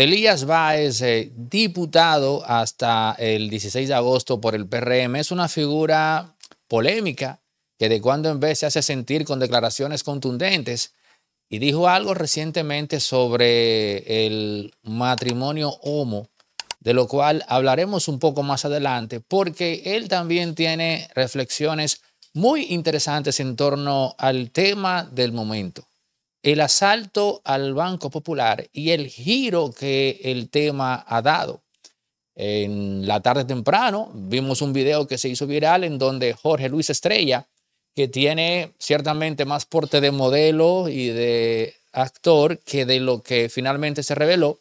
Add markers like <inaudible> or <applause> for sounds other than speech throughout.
Elías Báez, eh, diputado hasta el 16 de agosto por el PRM, es una figura polémica que de cuando en vez se hace sentir con declaraciones contundentes y dijo algo recientemente sobre el matrimonio homo, de lo cual hablaremos un poco más adelante, porque él también tiene reflexiones muy interesantes en torno al tema del momento el asalto al Banco Popular y el giro que el tema ha dado. En la tarde temprano vimos un video que se hizo viral en donde Jorge Luis Estrella, que tiene ciertamente más porte de modelo y de actor que de lo que finalmente se reveló,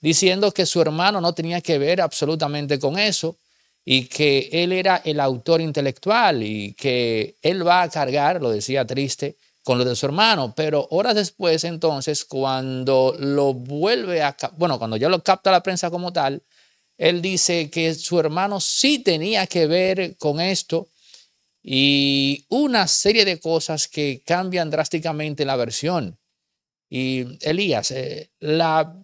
diciendo que su hermano no tenía que ver absolutamente con eso y que él era el autor intelectual y que él va a cargar, lo decía triste, con lo de su hermano, pero horas después, entonces, cuando lo vuelve a, bueno, cuando ya lo capta la prensa como tal, él dice que su hermano sí tenía que ver con esto y una serie de cosas que cambian drásticamente la versión. Y Elías, eh, la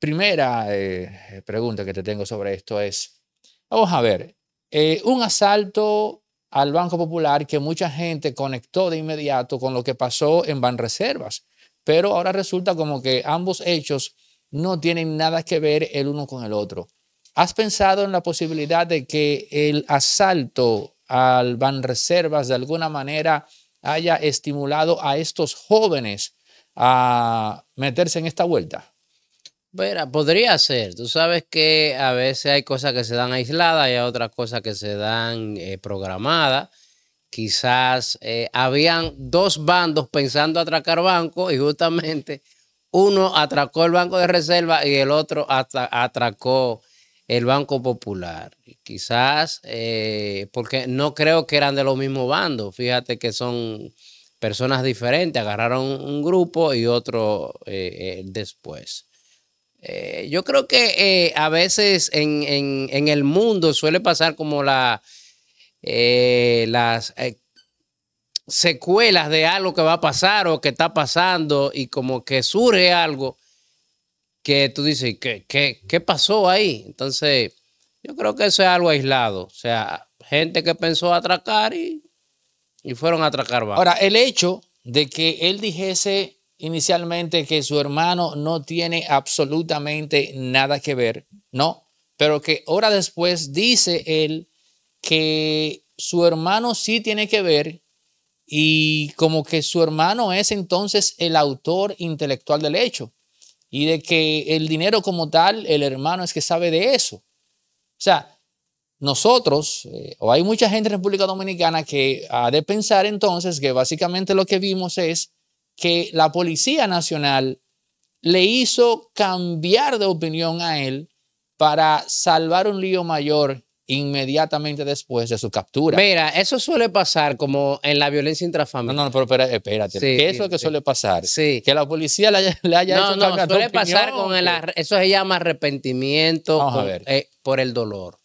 primera eh, pregunta que te tengo sobre esto es, vamos a ver, eh, un asalto al Banco Popular que mucha gente conectó de inmediato con lo que pasó en Banreservas. Pero ahora resulta como que ambos hechos no tienen nada que ver el uno con el otro. ¿Has pensado en la posibilidad de que el asalto al Banreservas de alguna manera haya estimulado a estos jóvenes a meterse en esta vuelta? Verá, podría ser. Tú sabes que a veces hay cosas que se dan aisladas y hay otras cosas que se dan eh, programadas. Quizás eh, habían dos bandos pensando atracar bancos y justamente uno atracó el Banco de Reserva y el otro atracó el Banco Popular. Quizás eh, porque no creo que eran de los mismos bandos. Fíjate que son personas diferentes. Agarraron un grupo y otro después. Eh, yo creo que eh, a veces en, el mundo suele pasar como eh, las secuelas de algo que va a pasar o que está pasando y como que surge algo que tú dices, ¿qué, pasó ahí? Entonces, yo creo que eso es algo aislado. O sea, gente que pensó atracar y, y fueron a atracar. Ahora, el hecho de que él dijese inicialmente que su hermano no tiene absolutamente nada que ver, ¿no? Pero que hora después dice él que su hermano sí tiene que ver y como que su hermano es entonces el autor intelectual del hecho y de que el dinero como tal, el hermano es que sabe de eso. O sea, nosotros, eh, o hay mucha gente en República Dominicana que ha de pensar entonces que básicamente lo que vimos es que la Policía Nacional le hizo cambiar de opinión a él para salvar un lío mayor inmediatamente después de su captura. Mira, eso suele pasar como en la violencia intrafamiliar. No, no, pero, espérate. Eso ¿Qué es lo que suele pasar? Que la policía le haya, hecho cambiar no, opinión. no, no, suele pasar con el, pues. eso se llama arrepentimiento por, eh, por el dolor.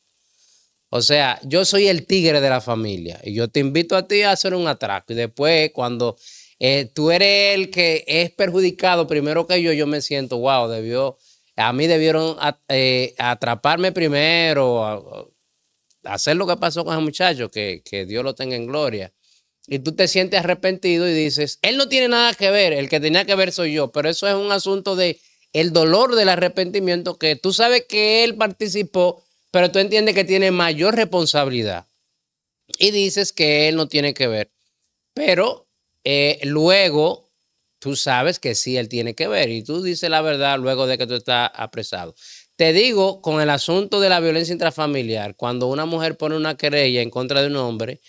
O sea, yo soy el tigre de la familia y yo te invito a ti a hacer un atraco y después cuando eh, tú eres el que es perjudicado primero que yo, yo me siento, wow, debió, a mí debieron eh, atraparme primero, hacer lo que pasó con ese muchacho, que, que Dios lo tenga en gloria. Y tú te sientes arrepentido y dices, él no tiene nada que ver, el que tenía que ver soy yo, pero eso es un asunto de el dolor del arrepentimiento que tú sabes que él participó, pero tú entiendes que tiene mayor responsabilidad. Y dices que él no tiene que ver. Pero eh, luego, tú sabes que sí, él tiene que ver y tú dices la verdad luego de que tú estás apresado. Te digo, con el asunto de la violencia intrafamiliar, cuando una mujer pone una querella en contra de un hombre,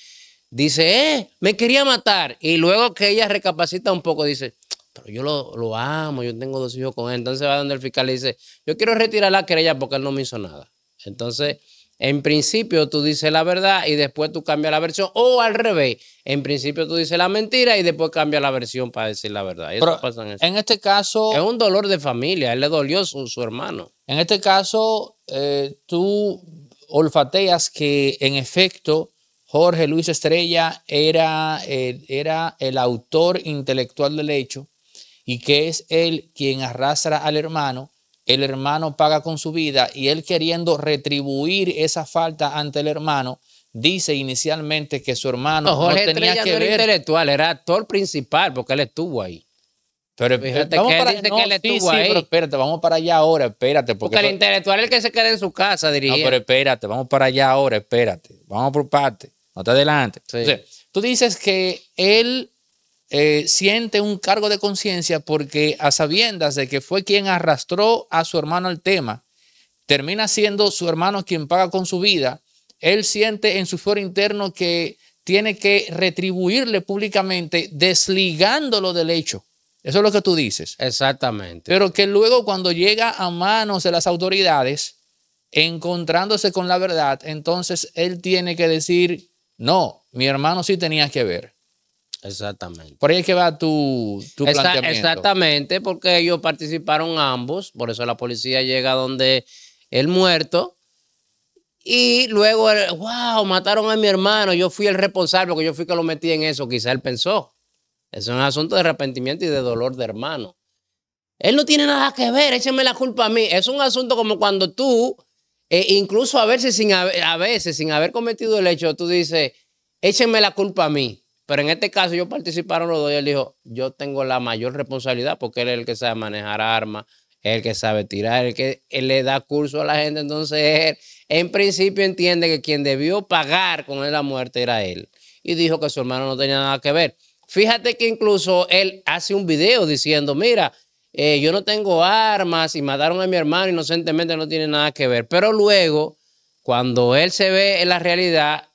dice, eh, me quería matar. Y luego que ella recapacita un poco, dice, pero yo lo, amo, yo tengo dos hijos con él. Entonces va donde el fiscal y dice, yo quiero retirar la querella porque él no me hizo nada. Entonces... En principio tú dices la verdad y después tú cambias la versión. O al revés, en principio tú dices la mentira y después cambias la versión para decir la verdad. en, este caso... Es un dolor de familia, él le dolió su, hermano. En este caso, eh, tú olfateas que en efecto Jorge Luis Estrella era, era el autor intelectual del hecho y que es él quien arrastra al hermano el hermano paga con su vida y él queriendo retribuir esa falta ante el hermano, dice inicialmente que su hermano no, tenía que no era intelectual, era actor principal porque él estuvo ahí. Pero Fíjate vamos que para, él estuvo pero espérate, vamos para allá ahora, espérate. Porque, el intelectual es el que se queda en su casa diría. No, pero espérate, vamos para allá ahora, espérate. Vamos por parte, no te adelante. Sí. tú dices que él eh, siente un cargo de conciencia porque a sabiendas de que fue quien arrastró a su hermano al tema, termina siendo su hermano quien paga con su vida, él siente en su fuero interno que tiene que retribuirle públicamente desligándolo del hecho. Eso es lo que tú dices. Exactamente. Pero que luego cuando llega a manos de las autoridades, encontrándose con la verdad, entonces él tiene que decir, no, mi hermano sí tenía que ver. Exactamente. Por ahí es que va tu, tu Exactamente, porque ellos participaron ambos, por eso la policía llega donde el muerto. Y luego, wow, mataron a mi hermano, yo fui el responsable, porque yo fui que lo metí en eso, quizá él pensó. es un asunto de arrepentimiento y de dolor de hermano. Él no tiene nada que ver, échenme la culpa a mí. Es un asunto como cuando tú, eh, incluso a veces, sin a veces sin haber cometido el hecho, tú dices, échenme la culpa a mí. Pero en este caso yo participaron los dos y él dijo, yo tengo la mayor responsabilidad porque él es el que sabe manejar armas, es el que sabe tirar, el que le da curso a la gente. Entonces en principio entiende que quien debió pagar con él la muerte era él. Y dijo que su hermano no tenía nada que ver. Fíjate que incluso él hace un video diciendo, mira, eh, yo no tengo armas y mataron a mi hermano inocentemente, no tiene nada que ver. Pero luego, cuando él se ve en la realidad,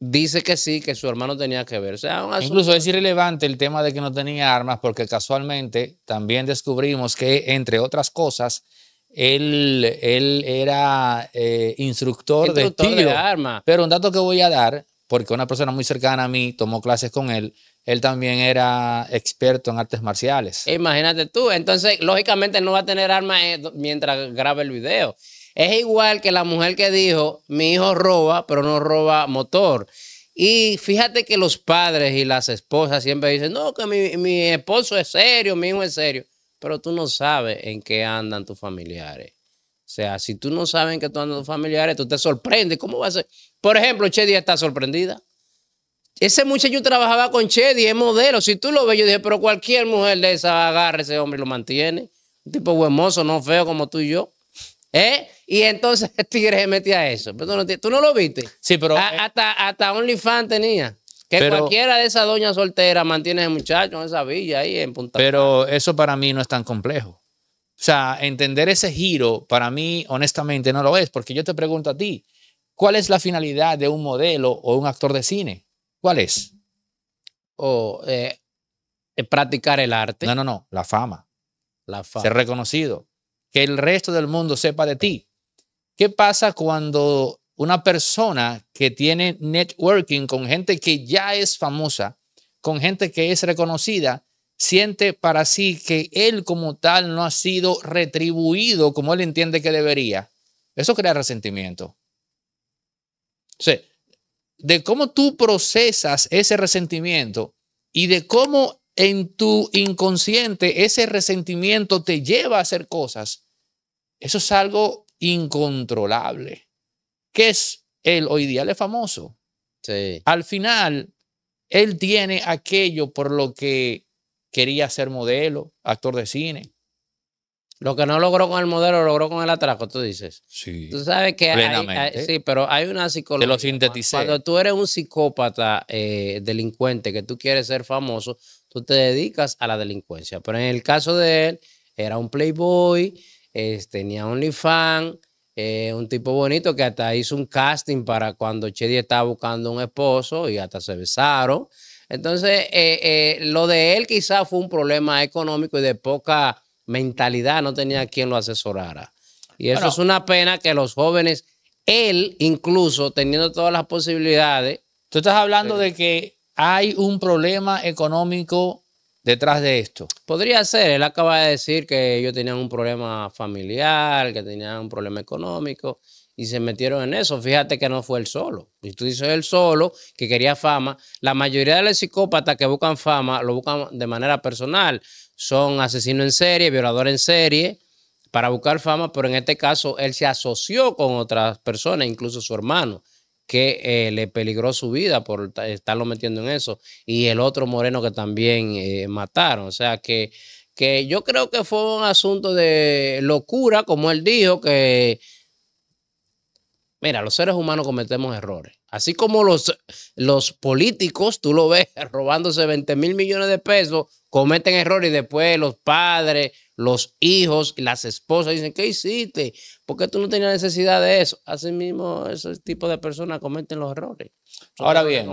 dice que sí, que su hermano tenía que ver. Ah, Incluso es irrelevante el tema de que no tenía armas, porque casualmente también descubrimos que, entre otras cosas, él, él era eh, instructor, de armas De Pero un dato que voy a dar, porque una persona muy cercana a mí tomó clases con él, él también era experto en artes marciales. Imagínate tú, entonces lógicamente no va a tener armas eh, mientras grabe el video. Es igual que la mujer que dijo, mi hijo roba, pero no roba motor. Y fíjate que los padres y las esposas siempre dicen, no, que mi, esposo es serio, mi hijo es serio, pero tú no sabes en qué andan tus familiares. O sea, si tú no sabes en qué andan tus familiares, tú te sorprendes. ¿Cómo va a ser? Por ejemplo, Chedi está sorprendida. Ese muchacho trabajaba con Chedi, es modelo. Si tú lo ves, yo dije, pero cualquier mujer de esa agarra ese hombre lo mantiene. Un tipo buen no feo como tú y yo. ¿Eh? Y entonces <laughs> el tigre se metía a eso. tú, no, lo viste. Sí, pero. Eh, hasta, OnlyFans tenía. Que cualquiera de esas doñas solteras mantiene a ese muchacho en esa villa ahí en Punta Pero eso para mí no es tan complejo. O sea, entender ese giro para mí, honestamente, no lo es. Porque yo te pregunto a ti, ¿cuál es la finalidad de un modelo o un actor de cine? ¿Cuál es? O eh, eh, practicar el arte. No, no, no, la fama. La fama. Ser reconocido que el resto del mundo sepa de ti. ¿Qué pasa cuando una persona que tiene networking con gente que ya es famosa, con gente que es reconocida, siente para sí que él como tal no ha sido retribuido como él entiende que debería? Eso crea resentimiento. O de cómo tú procesas ese resentimiento y de cómo en tu inconsciente ese resentimiento te lleva a hacer cosas, eso es algo incontrolable. ¿Qué es el hoy día? es famoso. Sí. Al final, él tiene aquello por lo que quería ser modelo, actor de cine. Lo que no logró con el modelo, lo logró con el atraco, tú dices. Sí. Tú sabes que hay, sí, pero hay una psicología. Cuando tú eres un psicópata eh, delincuente que tú quieres ser famoso, tú te dedicas a la delincuencia. Pero en el caso de él, era un playboy, tenía OnlyFans, eh, un tipo bonito que hasta hizo un casting para cuando Chedi estaba buscando un esposo y hasta se besaron. Entonces, eh, eh, lo de él quizás fue un problema económico y de poca mentalidad, no tenía quien lo asesorara. Y eso es una pena que los jóvenes, él incluso teniendo todas las posibilidades. Tú estás hablando de que hay un problema económico detrás de esto. Podría ser, él acaba de decir que ellos tenían un problema familiar, que tenían un problema económico y se metieron en eso. Fíjate que no fue él solo. Si tú dices él solo, que quería fama, la mayoría de los psicópatas que buscan fama lo buscan de manera personal. Son asesinos en serie, violadores en serie, para buscar fama, pero en este caso él se asoció con otras personas, incluso su hermano que eh, le peligró su vida por estarlo metiendo en eso, y el otro moreno que también eh, mataron. O sea que, que yo creo que fue un asunto de locura, como él dijo, que, mira, los seres humanos cometemos errores. Así como los, los políticos, tú lo ves <laughs> robándose 20 mil millones de pesos, cometen errores y después los padres, los hijos y las esposas dicen, ¿qué hiciste? ¿Por qué tú no tenías necesidad de eso? Así mismo, ese tipo de personas cometen los errores. Ahora bien,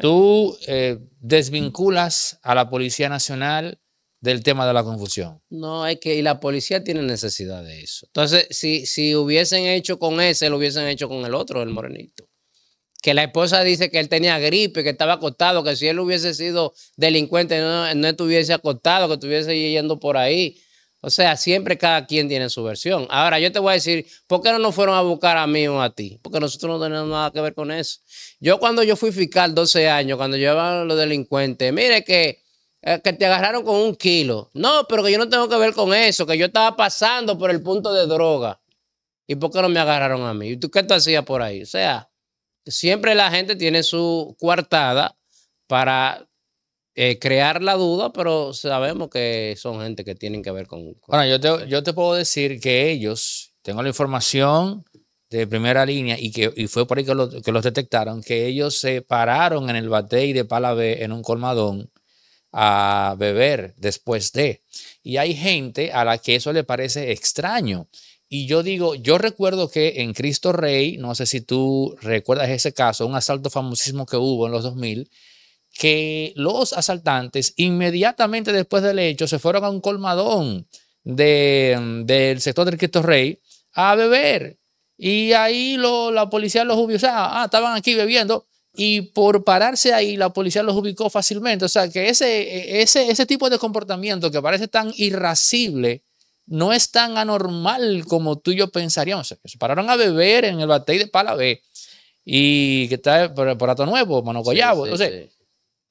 tú eh, desvinculas a la Policía Nacional del tema de la confusión. No, es que la policía tiene necesidad de eso. Entonces, si, si hubiesen hecho con ese, lo hubiesen hecho con el otro, el morenito que la esposa dice que él tenía gripe, que estaba acostado, que si él hubiese sido delincuente no, estuviese acostado, que estuviese yendo por ahí. O sea, siempre cada quien tiene su versión. Ahora, yo te voy a decir, ¿por qué no nos fueron a buscar a mí o a ti? Porque nosotros no tenemos nada que ver con eso. Yo cuando yo fui fiscal 12 años, cuando llevaban los delincuentes, mire que, eh, que te agarraron con un kilo. No, pero que yo no tengo que ver con eso, que yo estaba pasando por el punto de droga. ¿Y por qué no me agarraron a mí? ¿Y tú qué te hacías por ahí? O sea, siempre la gente tiene su coartada para eh, crear la duda, pero sabemos que son gente que tienen que ver con... bueno, ¿eh? yo te, puedo decir que ellos, tengo la información de primera línea y que fue por ahí que, que, los detectaron, que ellos se pararon en el batey de Palabé en un colmadón a beber después de. Y hay gente a la que eso le parece extraño. Y yo digo, yo recuerdo que en Cristo Rey, no sé si tú recuerdas ese caso, un asalto famosísimo que hubo en los 2000, que los asaltantes inmediatamente después del hecho se fueron a un colmadón mm, del sector del Cristo Rey a beber. Y ahí la policía los ubicó, o sea, ah, estaban aquí bebiendo. Y por pararse ahí, la policía los ubicó fácilmente. O sea, que ese, e, ese, ese tipo de comportamiento que parece tan irascible, no es tan anormal como tú y yo pensaríamos. Se pararon a beber en el batey de Palabé y que está por, por Nuevo, Manocollabo. Entonces,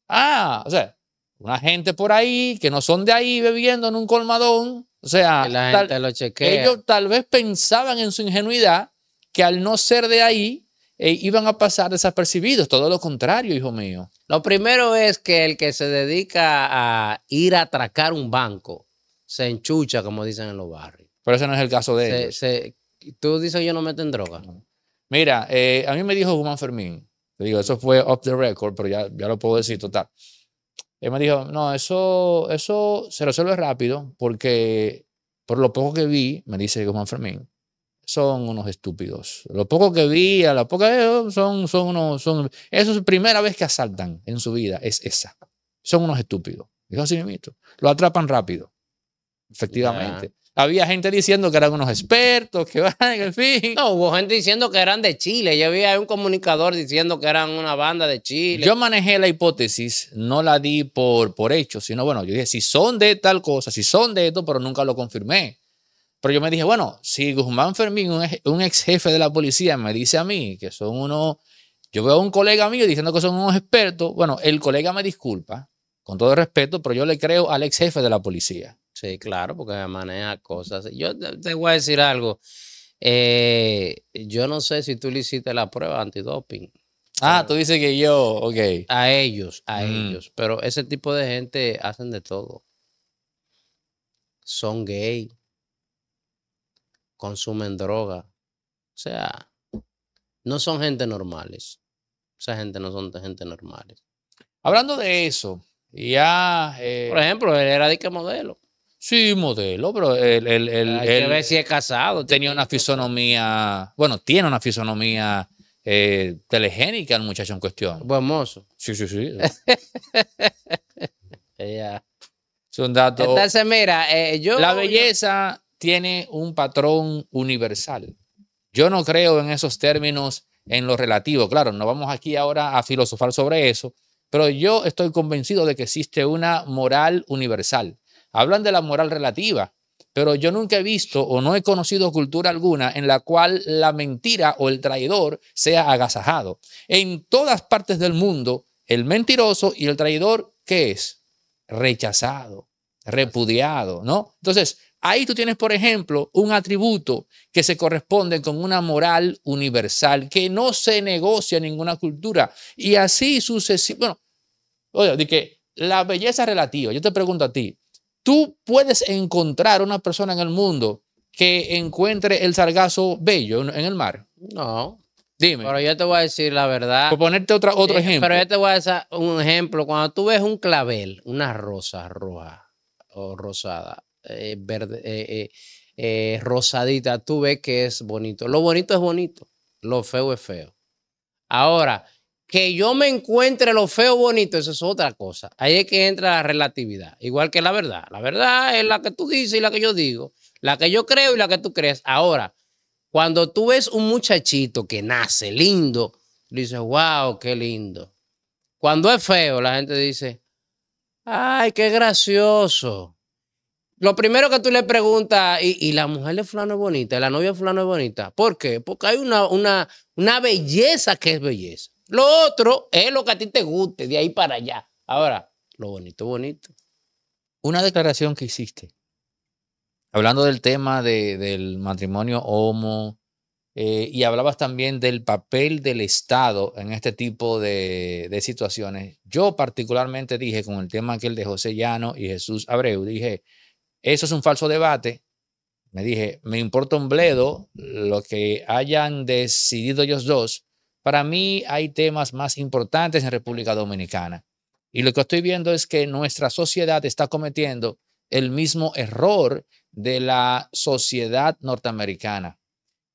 ah, o sea, una gente por ahí que no son de ahí bebiendo en un colmadón. O sea, ellos tal vez pensaban en su ingenuidad que al no ser de ahí eh, iban a pasar desapercibidos. Todo lo contrario, hijo mío. Lo primero es que el que se dedica a ir a atracar un banco se enchucha, como dicen en los barrios. Pero ese no es el caso de ellos. tú dices que no meten droga. Mira, eh, a mí me dijo Guzmán Fermín, te digo, eso fue off the record, pero ya, ya lo puedo decir total. Él me dijo, no, eso, eso se resuelve rápido porque por lo poco que vi, me dice Guzmán Fermín, son unos estúpidos. Lo poco que vi, a la poca son, son unos, son, eso es la primera vez que asaltan en su vida, es esa. Son unos estúpidos. Dijo así mismo, lo atrapan rápido. Efectivamente. Había gente diciendo que eran unos expertos, que <laughs> van, en fin. No, hubo gente diciendo que eran de Chile. Ya había un comunicador diciendo que eran una banda de Chile. Yo manejé la hipótesis, no la di por, por hecho, sino bueno, yo dije, si son de tal cosa, si son de esto, pero nunca lo confirmé. Pero yo me dije, bueno, si Guzmán Fermín, un ex, jefe de la policía, me dice a mí que son unos. Yo veo a un colega mío diciendo que son unos expertos. Bueno, el colega me disculpa, con todo respeto, pero yo le creo al ex jefe de la policía. Sí, claro, porque maneja cosas. Yo te voy a decir algo. Eh, yo no sé si tú le hiciste la prueba antidoping. Ah, tú dices que yo, ok. A ellos, a mm. ellos. Pero ese tipo de gente hacen de todo. Son gay. Consumen droga. O sea, no son gente normales. Esa gente no son gente normales. Hablando de eso, ya. Por eh ejemplo, el era modelo. Sí, modelo, pero el Hay que ver si es casado. Tenía una fisonomía, bueno, tiene una fisonomía eh, telegénica el muchacho en cuestión. Buen mozo. Sí, sí, sí. <laughs> Es un dato... Entonces, mira, eh, yo. La belleza tiene un patrón universal. Yo no creo en esos términos en lo relativo. Claro, no vamos aquí ahora a filosofar sobre eso, pero yo estoy convencido de que existe una moral universal Hablan de la moral relativa, pero yo nunca he visto o no he conocido cultura alguna en la cual la mentira o el traidor sea agasajado. En todas partes del mundo, el mentiroso y el traidor, ¿qué es? Rechazado, repudiado, ¿no? Entonces, ahí tú tienes, por ejemplo, un atributo que se corresponde con una moral universal que no se negocia en ninguna cultura y así sucesivamente. Bueno, oye, de que la belleza relativa, yo te pregunto a ti, Tú puedes encontrar una persona en el mundo que encuentre el sargazo bello en el mar. No. Dime. Pero yo te voy a decir la verdad. Por ponerte otro eh, ejemplo. Pero yo te voy a decir un ejemplo. Cuando tú ves un clavel, una rosa roja o rosada, eh, verde, eh, rosadita, tú ves que es bonito. Lo bonito es bonito, lo feo es feo. Ahora, que yo me encuentre lo feo bonito, eso es otra cosa. Ahí es que entra la relatividad, igual que la verdad. La verdad es la que tú dices y la que yo digo, la que yo creo y la que tú crees. Ahora, cuando tú ves un muchachito que nace lindo, dices, wow, qué lindo. Cuando es feo, la gente dice, ay, qué gracioso. Lo primero que tú le preguntas, y, la mujer de fulano es bonita, y la novia de fulano es bonita. ¿Por qué? Porque hay una, una belleza que es belleza. Lo otro es lo que a ti te guste, de ahí para allá. Ahora, lo bonito, bonito. Una declaración que hiciste, hablando del tema del matrimonio homo, eh, y hablabas también del papel del Estado en este tipo de, de, situaciones. Yo particularmente dije con el tema que el de José Llano y Jesús Abreu, dije, eso es un falso debate. Me dije, me importa un bledo lo que hayan decidido ellos dos, para mí hay temas más importantes en República Dominicana. Y lo que estoy viendo es que nuestra sociedad está cometiendo el mismo error de la sociedad norteamericana,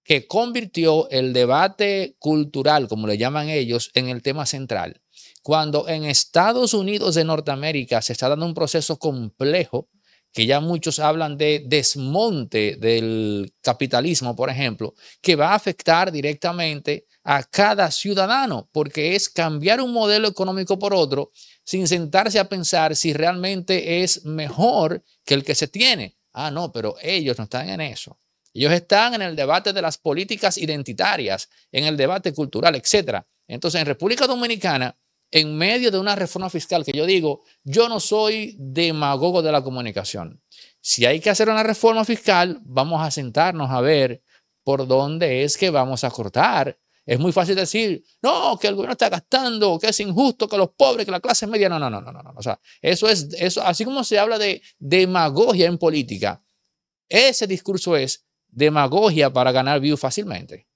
que convirtió el debate cultural, como le llaman ellos, en el tema central. Cuando en Estados Unidos de Norteamérica se está dando un proceso complejo que ya muchos hablan de desmonte del capitalismo, por ejemplo, que va a afectar directamente a cada ciudadano, porque es cambiar un modelo económico por otro sin sentarse a pensar si realmente es mejor que el que se tiene. Ah, no, pero ellos no están en eso. Ellos están en el debate de las políticas identitarias, en el debate cultural, etc. Entonces, en República Dominicana, en medio de una reforma fiscal que yo digo, yo no soy demagogo de la comunicación. Si hay que hacer una reforma fiscal, vamos a sentarnos a ver por dónde es que vamos a cortar. Es muy fácil decir, no, que el gobierno está gastando, que es injusto, que los pobres, que la clase media. No, no, no, no, no. O sea, eso es, eso, así como se habla de demagogia en política, ese discurso es demagogia para ganar views fácilmente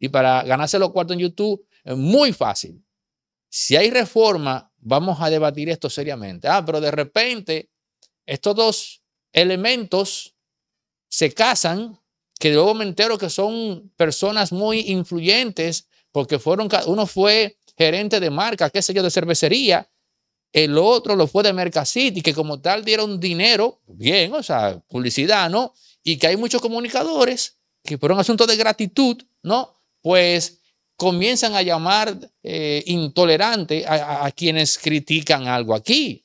y para ganarse los cuartos en YouTube es muy fácil. Si hay reforma, vamos a debatir esto seriamente. Ah, pero de repente estos dos elementos se casan, que luego me entero que son personas muy influyentes, porque fueron, uno fue gerente de marca, qué sé yo, de cervecería, el otro lo fue de Mercacity, que como tal dieron dinero, bien, o sea, publicidad, ¿no? Y que hay muchos comunicadores que por un asunto de gratitud, ¿no? Pues comienzan a llamar eh, intolerante a, quienes critican algo aquí.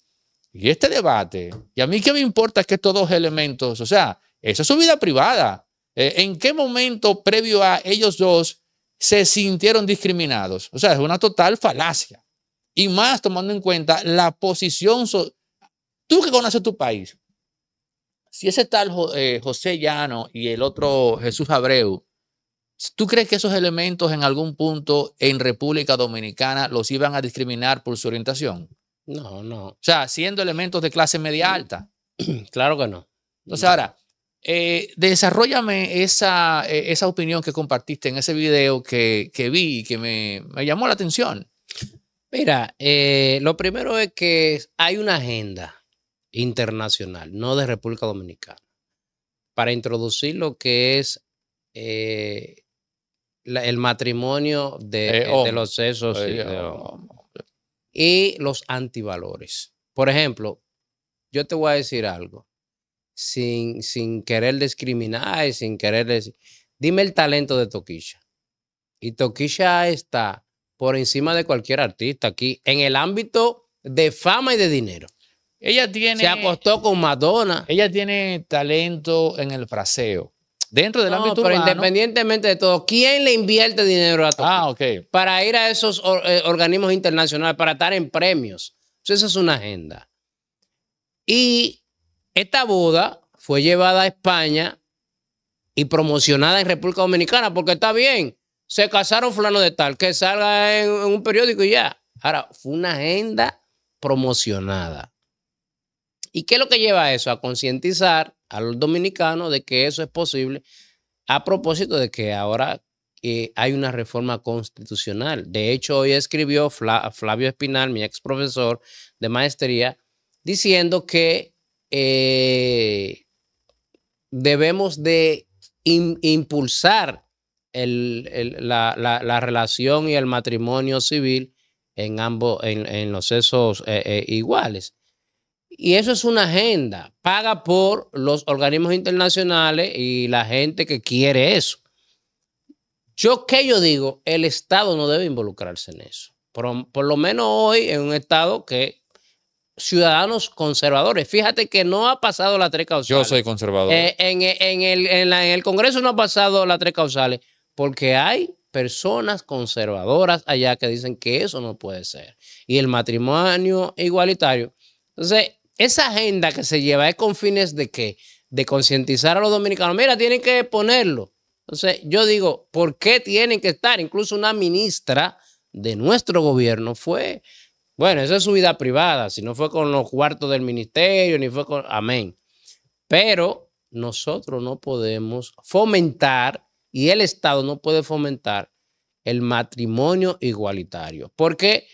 Y este debate, y a mí qué me importa es que estos dos elementos, o sea, esa es su vida privada. Eh, ¿En qué momento previo a ellos dos se sintieron discriminados? O sea, es una total falacia. Y más tomando en cuenta la posición, tú que conoces tu país, si ese tal eh, José Llano y el otro Jesús Abreu ¿Tú crees que esos elementos en algún punto en República Dominicana los iban a discriminar por su orientación? No, no. O sea, siendo elementos de clase media mm, alta. <clears throat> Claro que no. Entonces, ahora, eh, desarrollame esa, eh, esa, opinión que compartiste en ese video que, vi y que me, llamó la atención. Mira, eh, lo primero es que hay una agenda internacional, no de República Dominicana, para introducir lo que es el matrimonio de, eh, eh, oh, los sesos eh, oh, oh, y los antivalores. Por ejemplo, yo te voy a decir algo, sin, querer discriminar y sin querer decir, dime el talento de Toquilla. Y Toquilla está por encima de cualquier artista aquí en el ámbito de fama y de dinero. Ella tiene. Se apostó con Madonna. Ella tiene talento en el fraseo. Dentro del ámbito pero independientemente de todo, ¿quién le invierte dinero a todo? Ah, para ir a esos eh, organismos internacionales, para estar en premios. Entonces, esa es una agenda. Y esta boda fue llevada a España y promocionada en República Dominicana, porque está bien, se casaron fulano de tal, que salga en un periódico y ya. Ahora, fue una agenda promocionada. ¿Y qué es lo que lleva a eso? A concientizar a los dominicanos de que eso es posible a propósito de que ahora eh, hay una reforma constitucional. De hecho, hoy escribió Flavio Espinal, mi ex profesor de maestría, diciendo que eh, debemos de impulsar la, relación y el matrimonio civil en ambos, en, los sesos eh, iguales. Y eso es una agenda, paga por los organismos internacionales y la gente que quiere eso. Yo ¿qué yo digo, el Estado no debe involucrarse en eso. Por, lo menos hoy en un Estado que ciudadanos conservadores. Fíjate que no ha pasado la tres causales. Yo soy conservador. Eh, en, el, en, el, Congreso no ha pasado la tres causales porque hay personas conservadoras allá que dicen que eso no puede ser. Y el matrimonio igualitario. Entonces, esa agenda que se lleva es con fines de qué? De concientizar a los dominicanos. Mira, tienen que ponerlo. Entonces, yo digo, ¿por qué tienen que estar? Incluso una ministra de nuestro gobierno fue, bueno, esa es su vida privada, si no fue con los cuartos del ministerio, ni fue con, amén. Pero nosotros no podemos fomentar y el Estado no puede fomentar el matrimonio igualitario. Porque,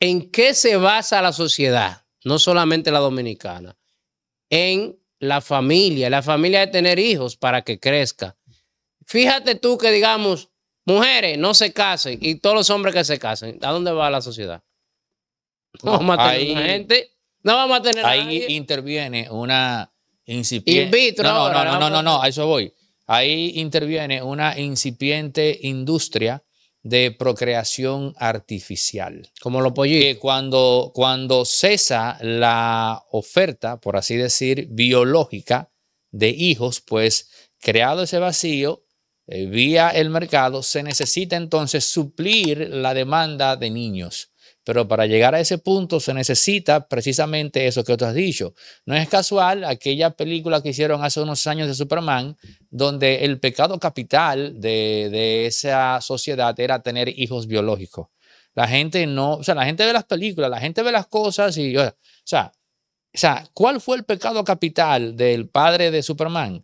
¿en qué se basa la sociedad? no solamente la dominicana, en la familia, la familia de tener hijos para que crezca. Fíjate tú que digamos, mujeres no se casen y todos los hombres que se casen, ¿a dónde va la sociedad? No vamos a tener gente, no vamos a tener Ahí interviene una incipiente. no, no, no, no, no, no, a eso voy. Ahí interviene una incipiente industria de procreación artificial. Como lo pollitos. Cuando, cuando cesa la oferta, por así decir, biológica de hijos, pues creado ese vacío eh, vía el mercado, se necesita entonces suplir la demanda de niños. Pero para llegar a ese punto se necesita precisamente eso que tú has dicho. No es casual aquella película que hicieron hace unos años de Superman, donde el pecado capital de, esa sociedad era tener hijos biológicos. La gente no, o sea, la gente ve las películas, la gente ve las cosas y, o sea, o sea, ¿cuál fue el pecado capital del padre de Superman?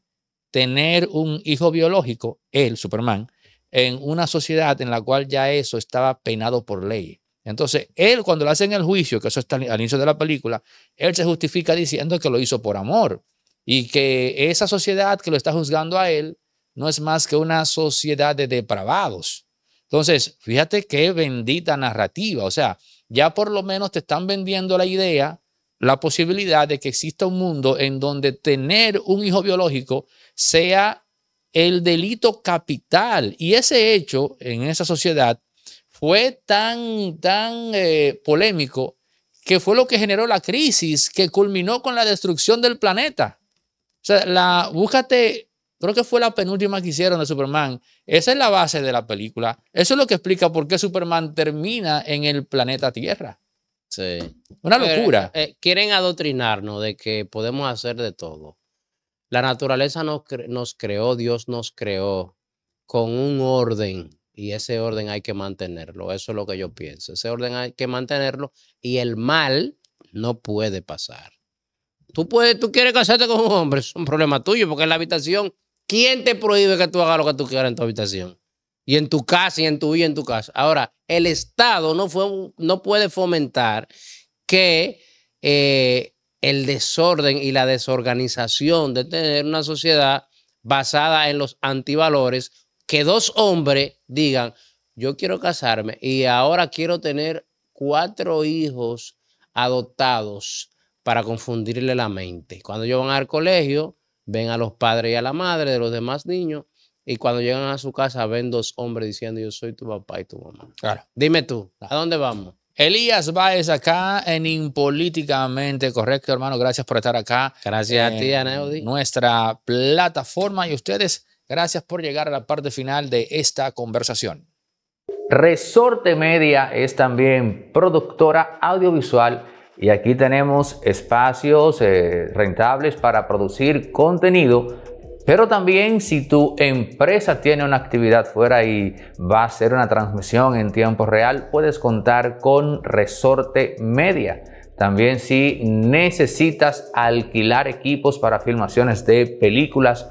Tener un hijo biológico, él, Superman, en una sociedad en la cual ya eso estaba penado por ley. Entonces, él cuando le hacen el juicio, que eso está al inicio de la película, él se justifica diciendo que lo hizo por amor y que esa sociedad que lo está juzgando a él no es más que una sociedad de depravados. Entonces, fíjate qué bendita narrativa, o sea, ya por lo menos te están vendiendo la idea, la posibilidad de que exista un mundo en donde tener un hijo biológico sea el delito capital y ese hecho en esa sociedad fue tan, tan eh, polémico que fue lo que generó la crisis que culminó con la destrucción del planeta. O sea, la, búscate, creo que fue la penúltima que hicieron de Superman. Esa es la base de la película. Eso es lo que explica por qué Superman termina en el planeta Tierra. Sí. Una locura. Eh, eh, quieren adoctrinarnos de que podemos hacer de todo. La naturaleza nos creó, Dios nos creó con un orden y ese orden hay que mantenerlo. Eso es lo que yo pienso. Ese orden hay que mantenerlo y el mal no puede pasar. Tú, puedes, tú quieres casarte con un hombre, es un problema tuyo porque en la habitación, ¿quién te prohíbe que tú hagas lo que tú quieras en tu habitación? Y en tu casa, y en tu vida, en tu casa. Ahora, el Estado no, fue, no puede fomentar que eh, el desorden y la desorganización de tener una sociedad basada en los antivalores que dos hombres digan, yo quiero casarme y ahora quiero tener cuatro hijos adoptados para confundirle la mente. Cuando ellos van al colegio, ven a los padres y a la madre de los demás niños y cuando llegan a su casa ven dos hombres diciendo yo soy tu papá y tu mamá. Claro. Dime tú, ¿a dónde vamos? Elías Báez acá en Impolíticamente Correcto, hermano. Gracias por estar acá. Gracias a ti, Aneudi. Nuestra plataforma y ustedes Gracias por llegar a la parte final de esta conversación. Resorte Media es también productora audiovisual y aquí tenemos espacios eh, rentables para producir contenido. Pero también si tu empresa tiene una actividad fuera y va a hacer una transmisión en tiempo real, puedes contar con Resorte Media. También si necesitas alquilar equipos para filmaciones de películas